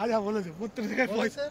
আজ বলেছে প্রত্যেক জায়গায় পয়সা